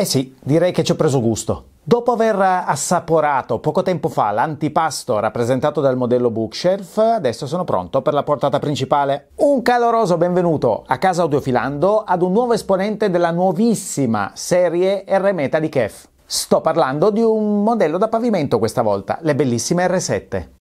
Eh sì, direi che ci ho preso gusto. Dopo aver assaporato poco tempo fa l'antipasto rappresentato dal modello Bookshelf, adesso sono pronto per la portata principale. Un caloroso benvenuto a casa Audiofilando ad un nuovo esponente della nuovissima serie R-Meta di Kef. Sto parlando di un modello da pavimento questa volta, le bellissime R7.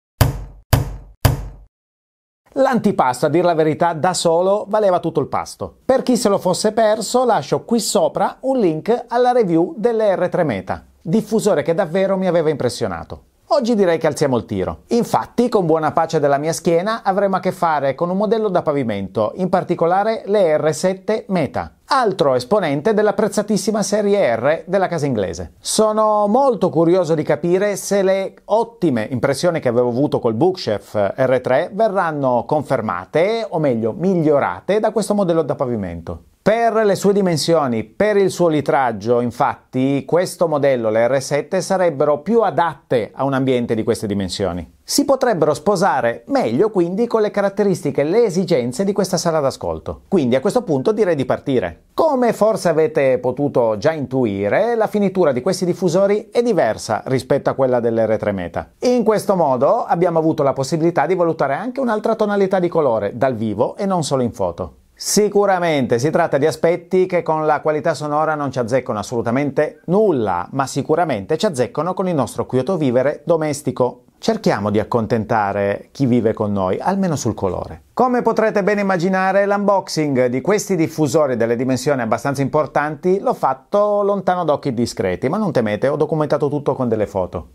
L'antipasto, a dir la verità, da solo valeva tutto il pasto. Per chi se lo fosse perso, lascio qui sopra un link alla review delle r 3 Meta, diffusore che davvero mi aveva impressionato. Oggi direi che alziamo il tiro. Infatti, con buona pace della mia schiena, avremo a che fare con un modello da pavimento, in particolare le R7 Meta, altro esponente dell'apprezzatissima serie R della casa inglese. Sono molto curioso di capire se le ottime impressioni che avevo avuto col Bookchef eh, R3 verranno confermate o meglio migliorate da questo modello da pavimento. Per le sue dimensioni, per il suo litraggio, infatti, questo modello, le R7, sarebbero più adatte a un ambiente di queste dimensioni. Si potrebbero sposare meglio quindi con le caratteristiche e le esigenze di questa sala d'ascolto. Quindi a questo punto direi di partire. Come forse avete potuto già intuire, la finitura di questi diffusori è diversa rispetto a quella dell'R3 Meta. In questo modo abbiamo avuto la possibilità di valutare anche un'altra tonalità di colore dal vivo e non solo in foto. Sicuramente si tratta di aspetti che con la qualità sonora non ci azzeccano assolutamente nulla, ma sicuramente ci azzeccano con il nostro quieto vivere domestico. Cerchiamo di accontentare chi vive con noi, almeno sul colore. Come potrete ben immaginare, l'unboxing di questi diffusori delle dimensioni abbastanza importanti l'ho fatto lontano d'occhi discreti, ma non temete, ho documentato tutto con delle foto.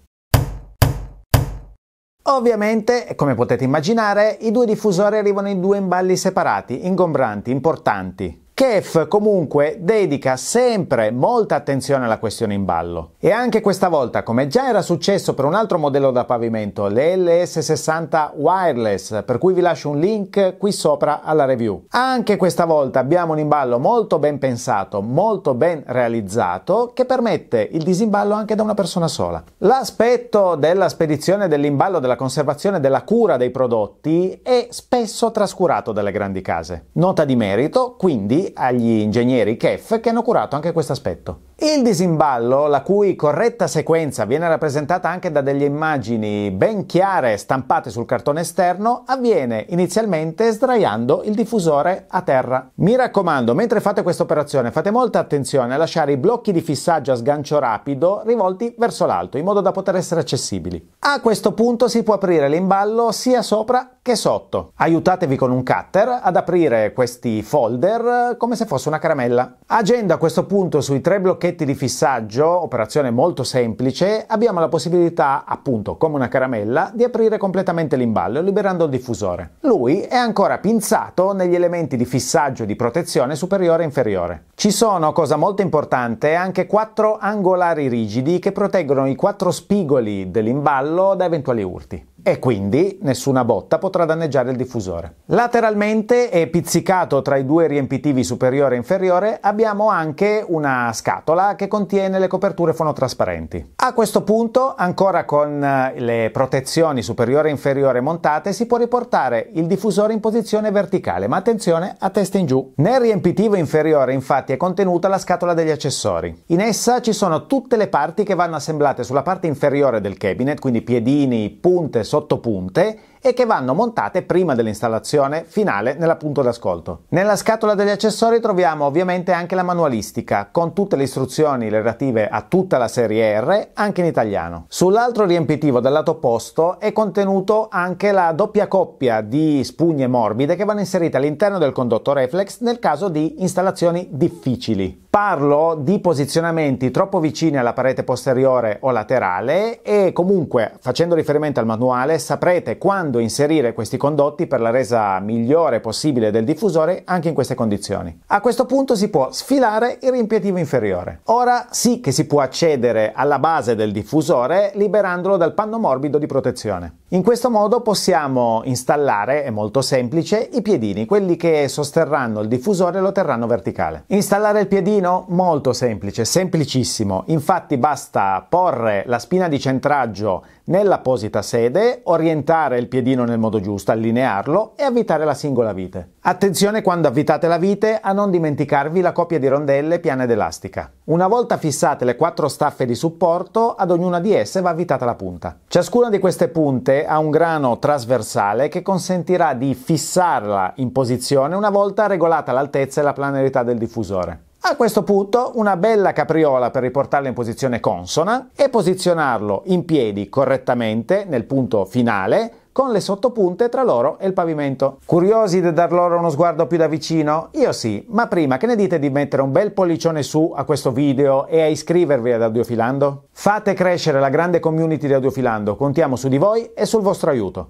Ovviamente, come potete immaginare, i due diffusori arrivano in due imballi separati, ingombranti, importanti. Kef comunque dedica sempre molta attenzione alla questione in ballo. E anche questa volta, come già era successo per un altro modello da pavimento, le LS60 Wireless, per cui vi lascio un link qui sopra alla review. Anche questa volta abbiamo un imballo molto ben pensato, molto ben realizzato, che permette il disimballo anche da una persona sola. L'aspetto della spedizione dell'imballo, della conservazione, della cura dei prodotti è spesso trascurato dalle grandi case. Nota di merito, quindi agli ingegneri KEF che hanno curato anche questo aspetto. Il disimballo, la cui corretta sequenza viene rappresentata anche da delle immagini ben chiare stampate sul cartone esterno, avviene inizialmente sdraiando il diffusore a terra. Mi raccomando, mentre fate questa operazione fate molta attenzione a lasciare i blocchi di fissaggio a sgancio rapido rivolti verso l'alto, in modo da poter essere accessibili. A questo punto si può aprire l'imballo sia sopra che sotto. Aiutatevi con un cutter ad aprire questi folder come se fosse una caramella. Agendo a questo punto sui tre blocchetti pacchetti di fissaggio, operazione molto semplice, abbiamo la possibilità, appunto come una caramella, di aprire completamente l'imballo liberando il diffusore. Lui è ancora pinzato negli elementi di fissaggio e di protezione superiore e inferiore. Ci sono, cosa molto importante, anche quattro angolari rigidi che proteggono i quattro spigoli dell'imballo da eventuali urti e quindi nessuna botta potrà danneggiare il diffusore. Lateralmente e pizzicato tra i due riempitivi superiore e inferiore abbiamo anche una scatola che contiene le coperture fonotrasparenti. A questo punto, ancora con eh, le protezioni superiore e inferiore montate, si può riportare il diffusore in posizione verticale, ma attenzione a testa in giù. Nel riempitivo inferiore infatti è contenuta la scatola degli accessori. In essa ci sono tutte le parti che vanno assemblate sulla parte inferiore del cabinet, quindi piedini, punte, sottopunte e che vanno montate prima dell'installazione finale nella punta d'ascolto. Nella scatola degli accessori troviamo ovviamente anche la manualistica, con tutte le istruzioni relative a tutta la serie R, anche in italiano. Sull'altro riempitivo del lato opposto è contenuto anche la doppia coppia di spugne morbide che vanno inserite all'interno del condotto reflex nel caso di installazioni difficili. Parlo di posizionamenti troppo vicini alla parete posteriore o laterale e comunque facendo riferimento al manuale saprete quando provando inserire questi condotti per la resa migliore possibile del diffusore anche in queste condizioni. A questo punto si può sfilare il riempiativo inferiore. Ora sì che si può accedere alla base del diffusore liberandolo dal panno morbido di protezione. In questo modo possiamo installare, è molto semplice, i piedini, quelli che sosterranno il diffusore e lo terranno verticale. Installare il piedino? Molto semplice, semplicissimo. Infatti basta porre la spina di centraggio nell'apposita sede, orientare il piedino nel modo giusto, allinearlo e avvitare la singola vite. Attenzione quando avvitate la vite a non dimenticarvi la coppia di rondelle piana ed elastica. Una volta fissate le quattro staffe di supporto, ad ognuna di esse va avvitata la punta. Ciascuna di queste punte ha un grano trasversale che consentirà di fissarla in posizione una volta regolata l'altezza e la planarità del diffusore. A questo punto una bella capriola per riportarlo in posizione consona e posizionarlo in piedi correttamente nel punto finale con le sottopunte tra loro e il pavimento. Curiosi di dar loro uno sguardo più da vicino? Io sì, ma prima che ne dite di mettere un bel pollicione su a questo video e a iscrivervi ad Audiofilando? Fate crescere la grande community di Audiofilando, contiamo su di voi e sul vostro aiuto.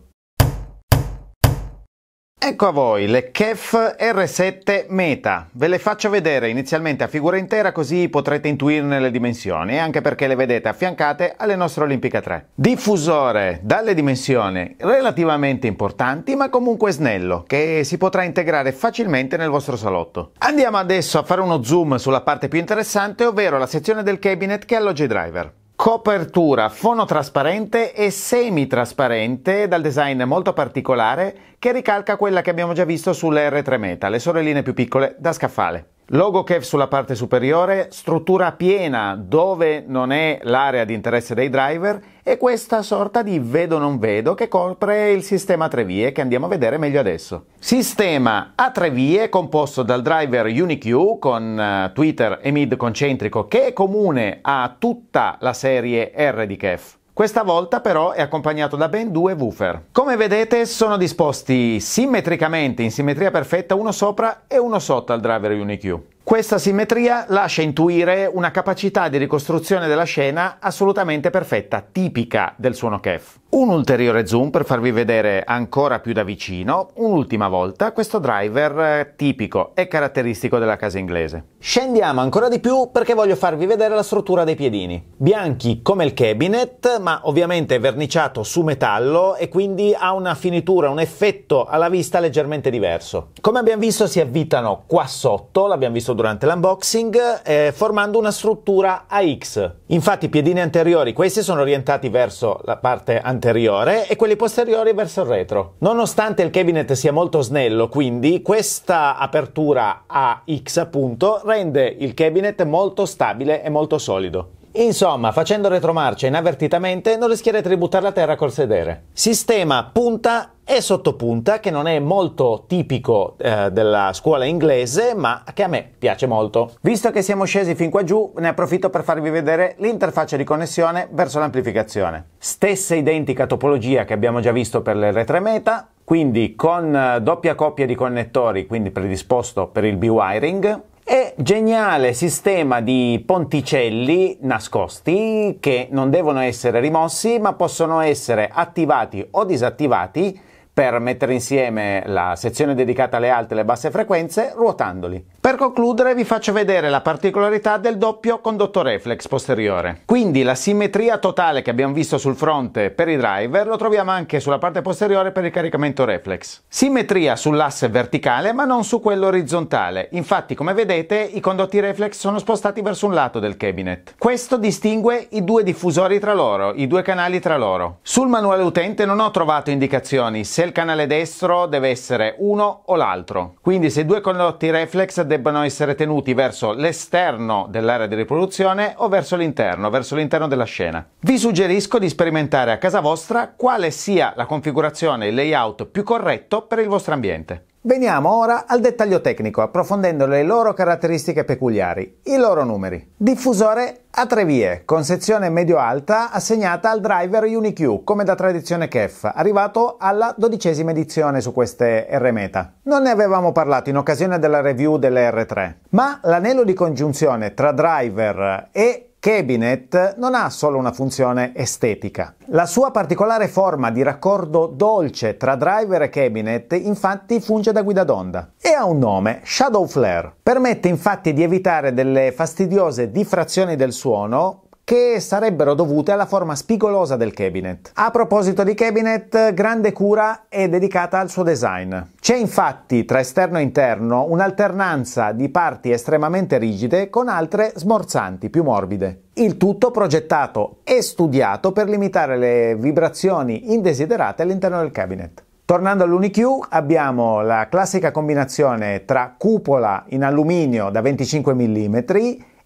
Ecco a voi le KEF R7 Meta. Ve le faccio vedere inizialmente a figura intera così potrete intuirne le dimensioni e anche perché le vedete affiancate alle nostre Olimpica 3. Diffusore dalle dimensioni relativamente importanti ma comunque snello che si potrà integrare facilmente nel vostro salotto. Andiamo adesso a fare uno zoom sulla parte più interessante ovvero la sezione del cabinet che alloggia i driver copertura fonotrasparente e semitrasparente dal design molto particolare che ricalca quella che abbiamo già visto sulle R3 Meta, le sorelline più piccole da scaffale. Logo Kev sulla parte superiore, struttura piena dove non è l'area di interesse dei driver e questa sorta di vedo non vedo che copre il sistema a tre vie che andiamo a vedere meglio adesso. Sistema a tre vie composto dal driver UniQ con eh, Twitter e mid concentrico che è comune a tutta la serie R di Kev. Questa volta però è accompagnato da ben due woofer. Come vedete sono disposti simmetricamente in simmetria perfetta uno sopra e uno sotto al driver UniQ. Questa simmetria lascia intuire una capacità di ricostruzione della scena assolutamente perfetta, tipica del suono KEF. Un ulteriore zoom per farvi vedere ancora più da vicino, un'ultima volta, questo driver eh, tipico e caratteristico della casa inglese. Scendiamo ancora di più perché voglio farvi vedere la struttura dei piedini. Bianchi come il cabinet, ma ovviamente verniciato su metallo e quindi ha una finitura, un effetto alla vista leggermente diverso. Come abbiamo visto si avvitano qua sotto, l'abbiamo visto durante l'unboxing, eh, formando una struttura AX. Infatti i piedini anteriori, questi sono orientati verso la parte anteriore anteriore e quelli posteriori verso il retro. Nonostante il cabinet sia molto snello, quindi questa apertura a X appunto rende il cabinet molto stabile e molto solido. Insomma, facendo retromarcia inavvertitamente non rischierete di buttare la terra col sedere. Sistema punta e sottopunta che non è molto tipico eh, della scuola inglese ma che a me piace molto. Visto che siamo scesi fin qua giù ne approfitto per farvi vedere l'interfaccia di connessione verso l'amplificazione. Stessa identica topologia che abbiamo già visto per l'R3 Meta, quindi con eh, doppia coppia di connettori, quindi predisposto per il B-wiring, e geniale sistema di ponticelli nascosti che non devono essere rimossi ma possono essere attivati o disattivati per mettere insieme la sezione dedicata alle alte e alle basse frequenze ruotandoli. Per concludere vi faccio vedere la particolarità del doppio condotto reflex posteriore. Quindi la simmetria totale che abbiamo visto sul fronte per i driver lo troviamo anche sulla parte posteriore per il caricamento reflex. Simmetria sull'asse verticale ma non su quello orizzontale, infatti come vedete i condotti reflex sono spostati verso un lato del cabinet. Questo distingue i due diffusori tra loro, i due canali tra loro. Sul manuale utente non ho trovato indicazioni se del canale destro deve essere uno o l'altro. Quindi se due condotti reflex debbano essere tenuti verso l'esterno dell'area di riproduzione o verso l'interno, verso l'interno della scena. Vi suggerisco di sperimentare a casa vostra quale sia la configurazione e il layout più corretto per il vostro ambiente. Veniamo ora al dettaglio tecnico, approfondendo le loro caratteristiche peculiari, i loro numeri. Diffusore a tre vie, con sezione medio-alta assegnata al driver UniQ, come da tradizione KEF, arrivato alla dodicesima edizione su queste R-meta. Non ne avevamo parlato in occasione della review delle R3, ma l'anello di congiunzione tra driver e Cabinet non ha solo una funzione estetica. La sua particolare forma di raccordo dolce tra driver e cabinet infatti funge da guida d'onda e ha un nome, Shadow Flare. Permette infatti di evitare delle fastidiose diffrazioni del suono che sarebbero dovute alla forma spigolosa del cabinet. A proposito di cabinet, grande cura è dedicata al suo design. C'è infatti tra esterno e interno un'alternanza di parti estremamente rigide con altre smorzanti, più morbide. Il tutto progettato e studiato per limitare le vibrazioni indesiderate all'interno del cabinet. Tornando all'UniQ abbiamo la classica combinazione tra cupola in alluminio da 25 mm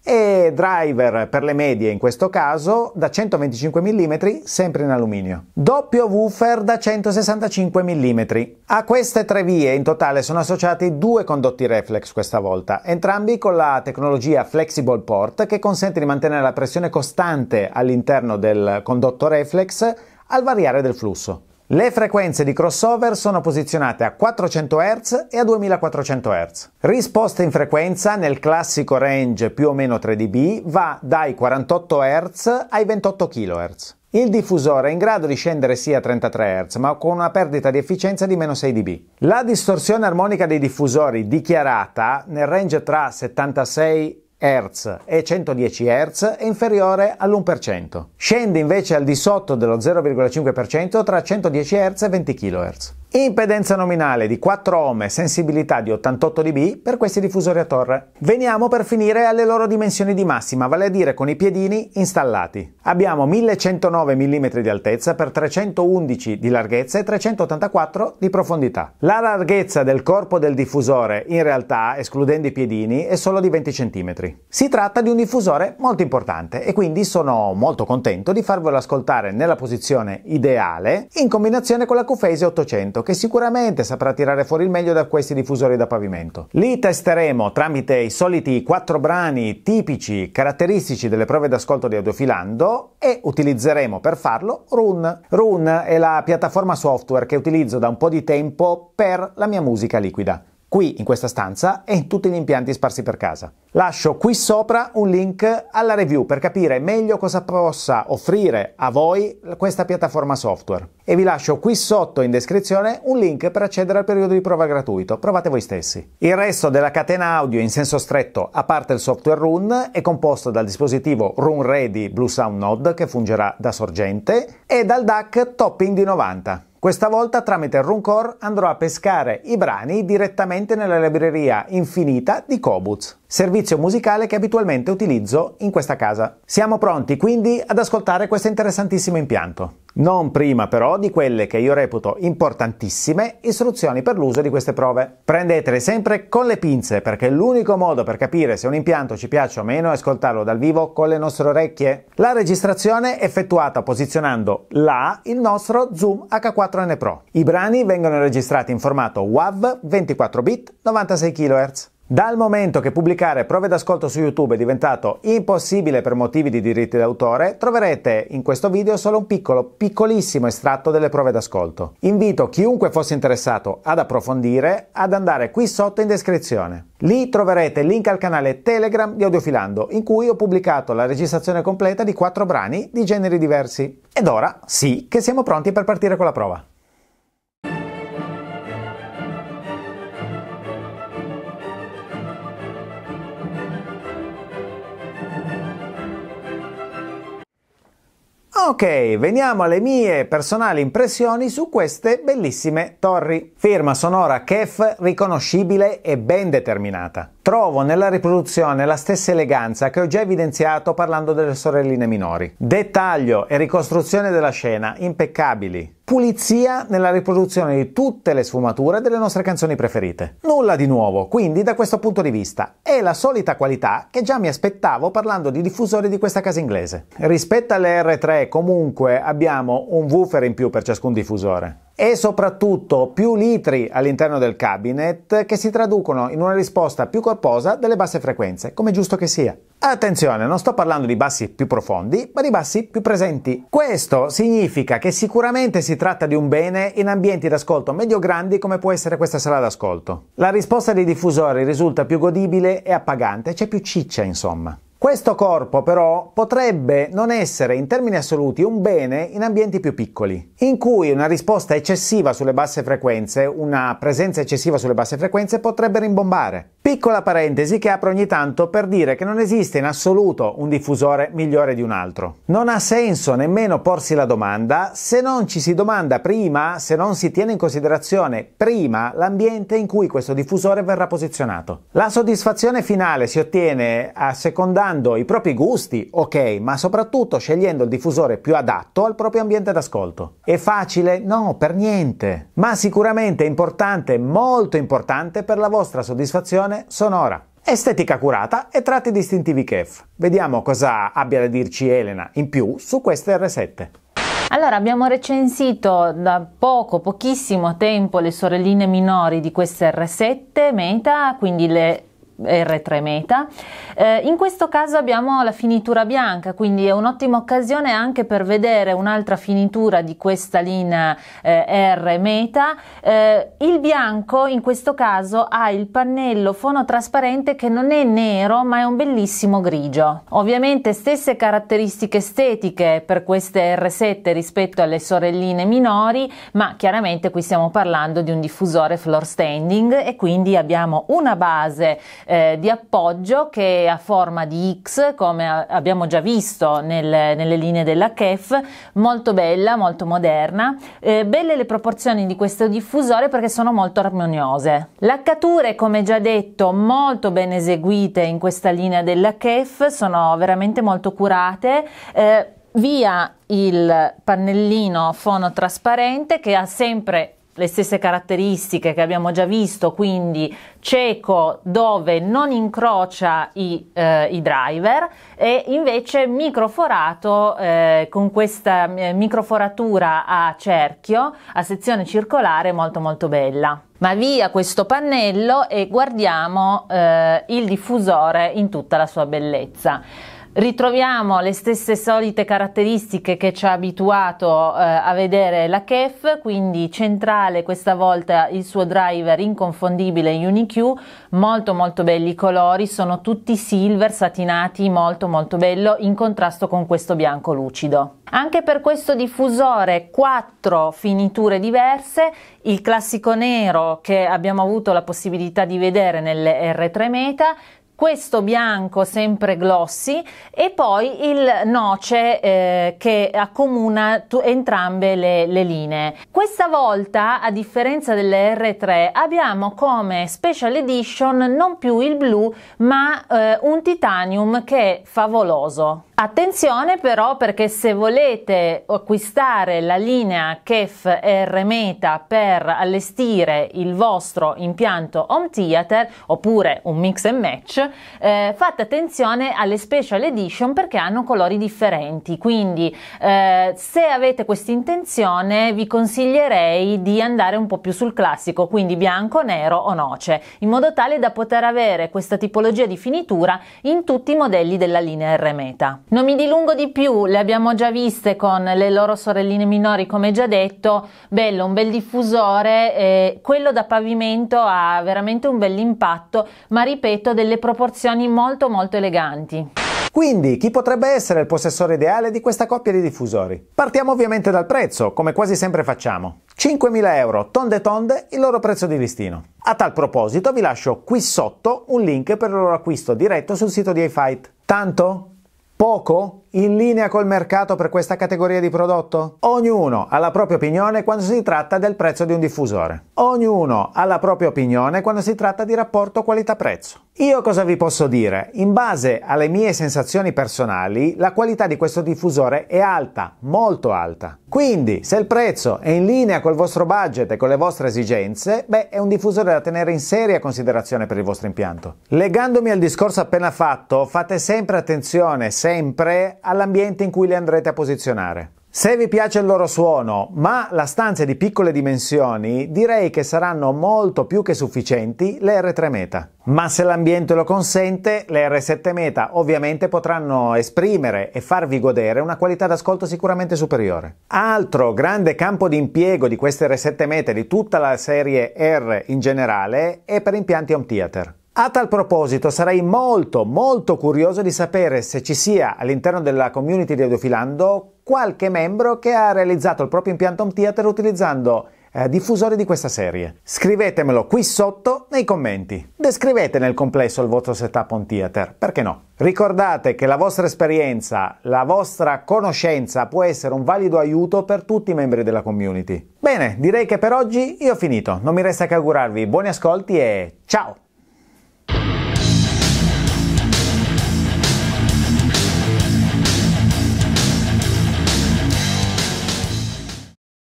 e driver per le medie in questo caso da 125 mm sempre in alluminio. Doppio woofer da 165 mm. A queste tre vie in totale sono associati due condotti reflex questa volta, entrambi con la tecnologia Flexible Port che consente di mantenere la pressione costante all'interno del condotto reflex al variare del flusso. Le frequenze di crossover sono posizionate a 400 Hz e a 2400 Hz. Risposta in frequenza nel classico range più o meno 3 dB va dai 48 Hz ai 28 kHz. Il diffusore è in grado di scendere sia a 33 Hz, ma con una perdita di efficienza di meno 6 dB. La distorsione armonica dei diffusori dichiarata nel range tra 76 e Hz e 110 Hz è inferiore all'1%. Scende invece al di sotto dello 0,5% tra 110 Hz e 20 kHz. Impedenza nominale di 4 ohm e sensibilità di 88 dB per questi diffusori a torre. Veniamo per finire alle loro dimensioni di massima, vale a dire con i piedini installati. Abbiamo 1109 mm di altezza per 311 di larghezza e 384 di profondità. La larghezza del corpo del diffusore, in realtà, escludendo i piedini, è solo di 20 cm. Si tratta di un diffusore molto importante e quindi sono molto contento di farvelo ascoltare nella posizione ideale in combinazione con la q 800 che sicuramente saprà tirare fuori il meglio da questi diffusori da pavimento. Li testeremo tramite i soliti quattro brani tipici caratteristici delle prove d'ascolto di Audiofilando e utilizzeremo per farlo Run. Run è la piattaforma software che utilizzo da un po' di tempo per la mia musica liquida, qui in questa stanza e in tutti gli impianti sparsi per casa. Lascio qui sopra un link alla review per capire meglio cosa possa offrire a voi questa piattaforma software e vi lascio qui sotto in descrizione un link per accedere al periodo di prova gratuito, provate voi stessi. Il resto della catena audio in senso stretto, a parte il software Run, è composto dal dispositivo Run Ready Blue Sound Node che fungerà da sorgente e dal DAC Topping di 90. Questa volta tramite Runcore andrò a pescare i brani direttamente nella libreria infinita di Kobuz servizio musicale che abitualmente utilizzo in questa casa. Siamo pronti quindi ad ascoltare questo interessantissimo impianto. Non prima però di quelle che io reputo importantissime istruzioni per l'uso di queste prove. Prendetele sempre con le pinze perché è l'unico modo per capire se un impianto ci piace o meno è ascoltarlo dal vivo con le nostre orecchie. La registrazione è effettuata posizionando là il nostro Zoom H4N Pro. I brani vengono registrati in formato WAV 24 bit 96 kHz. Dal momento che pubblicare prove d'ascolto su YouTube è diventato impossibile per motivi di diritti d'autore, troverete in questo video solo un piccolo, piccolissimo estratto delle prove d'ascolto. Invito chiunque fosse interessato ad approfondire ad andare qui sotto in descrizione. Lì troverete il link al canale Telegram di Audiofilando, in cui ho pubblicato la registrazione completa di quattro brani di generi diversi. Ed ora sì che siamo pronti per partire con la prova. Ok, veniamo alle mie personali impressioni su queste bellissime torri. Firma sonora Kef riconoscibile e ben determinata. Trovo nella riproduzione la stessa eleganza che ho già evidenziato parlando delle sorelline minori. Dettaglio e ricostruzione della scena impeccabili. Pulizia nella riproduzione di tutte le sfumature delle nostre canzoni preferite. Nulla di nuovo, quindi, da questo punto di vista. È la solita qualità che già mi aspettavo parlando di diffusori di questa casa inglese. Rispetto alle R3, comunque, abbiamo un woofer in più per ciascun diffusore e soprattutto più litri all'interno del cabinet che si traducono in una risposta più corposa delle basse frequenze, come giusto che sia. Attenzione, non sto parlando di bassi più profondi, ma di bassi più presenti. Questo significa che sicuramente si tratta di un bene in ambienti d'ascolto medio-grandi come può essere questa sala d'ascolto. La risposta dei diffusori risulta più godibile e appagante, c'è più ciccia insomma. Questo corpo però potrebbe non essere in termini assoluti un bene in ambienti più piccoli, in cui una risposta eccessiva sulle basse frequenze, una presenza eccessiva sulle basse frequenze potrebbe rimbombare. Piccola parentesi che apro ogni tanto per dire che non esiste in assoluto un diffusore migliore di un altro. Non ha senso nemmeno porsi la domanda se non ci si domanda prima, se non si tiene in considerazione prima l'ambiente in cui questo diffusore verrà posizionato. La soddisfazione finale si ottiene assecondando i propri gusti, ok, ma soprattutto scegliendo il diffusore più adatto al proprio ambiente d'ascolto. È facile? No, per niente. Ma sicuramente è importante, molto importante per la vostra soddisfazione produzione sonora. Estetica curata e tratti distintivi KEF. Vediamo cosa abbia da dirci Elena in più su queste R7. Allora, abbiamo recensito da poco, pochissimo tempo le sorelline minori di queste R7 Meta, quindi le R3 Meta. Eh, in questo caso abbiamo la finitura bianca, quindi è un'ottima occasione anche per vedere un'altra finitura di questa linea eh, R Meta. Eh, il bianco in questo caso ha il pannello fonotrasparente che non è nero ma è un bellissimo grigio. Ovviamente stesse caratteristiche estetiche per queste R7 rispetto alle sorelline minori, ma chiaramente qui stiamo parlando di un diffusore floor standing e quindi abbiamo una base eh, di appoggio che ha forma di X, come a- abbiamo già visto nel, nelle linee della KEF, molto bella, molto moderna. Eh, belle le proporzioni di questo diffusore perché sono molto armoniose. Laccature, come già detto, molto ben eseguite in questa linea della KEF, sono veramente molto curate. Eh, via il pannellino fono trasparente che ha sempre le stesse caratteristiche che abbiamo già visto, quindi cieco dove non incrocia i, eh, i driver e invece microforato eh, con questa eh, microforatura a cerchio, a sezione circolare molto molto bella. Ma via questo pannello e guardiamo eh, il diffusore in tutta la sua bellezza. Ritroviamo le stesse solite caratteristiche che ci ha abituato eh, a vedere la KEF, quindi centrale questa volta il suo driver inconfondibile UniQ, molto molto belli i colori, sono tutti silver satinati, molto molto bello in contrasto con questo bianco lucido. Anche per questo diffusore quattro finiture diverse, il classico nero che abbiamo avuto la possibilità di vedere nelle R3 Meta, questo bianco sempre glossy e poi il noce eh, che accomuna tu- entrambe le, le, linee. Questa volta, a differenza delle R3, abbiamo come special edition non più il blu ma eh, un titanium che è favoloso. Attenzione però perché se volete acquistare la linea KEF R Meta per allestire il vostro impianto home theater oppure un mix and match, eh, fate attenzione alle special edition perché hanno colori differenti. Quindi eh, se avete questa intenzione vi consiglierei di andare un po' più sul classico, quindi bianco, nero o noce, in modo tale da poter avere questa tipologia di finitura in tutti i modelli della linea R Meta. Non mi dilungo di più, le abbiamo già viste con le loro sorelline minori, come già detto, bello, un bel diffusore, eh, quello da pavimento ha veramente un bell'impatto, ma ripeto, delle proporzioni molto molto eleganti. Quindi, chi potrebbe essere il possessore ideale di questa coppia di diffusori? Partiamo ovviamente dal prezzo, come quasi sempre facciamo. 5.000 euro, tonde tonde, il loro prezzo di listino. A tal proposito vi lascio qui sotto un link per il loro acquisto diretto sul sito di iFight. Tanto, poco in linea col mercato per questa categoria di prodotto? Ognuno ha la propria opinione quando si tratta del prezzo di un diffusore. Ognuno ha la propria opinione quando si tratta di rapporto qualità-prezzo. Io cosa vi posso dire? In base alle mie sensazioni personali, la qualità di questo diffusore è alta, molto alta. Quindi, se il prezzo è in linea col vostro budget e con le vostre esigenze, beh, è un diffusore da tenere in seria considerazione per il vostro impianto. Legandomi al discorso appena fatto, fate sempre attenzione, sempre all'ambiente in cui le andrete a posizionare. Se vi piace il loro suono, ma la stanza è di piccole dimensioni, direi che saranno molto più che sufficienti le R3 Meta. Ma se l'ambiente lo consente, le R7 Meta ovviamente potranno esprimere e farvi godere una qualità d'ascolto sicuramente superiore. Altro grande campo di impiego di queste R7 Meta e di tutta la serie R in generale è per impianti home theater. A tal proposito sarei molto molto curioso di sapere se ci sia all'interno della community di Audiofilando qualche membro che ha realizzato il proprio impianto home theater utilizzando eh, diffusori di questa serie. Scrivetemelo qui sotto nei commenti. Descrivete nel complesso il vostro setup home theater, perché no? Ricordate che la vostra esperienza, la vostra conoscenza può essere un valido aiuto per tutti i membri della community. Bene, direi che per oggi io ho finito. Non mi resta che augurarvi buoni ascolti e ciao!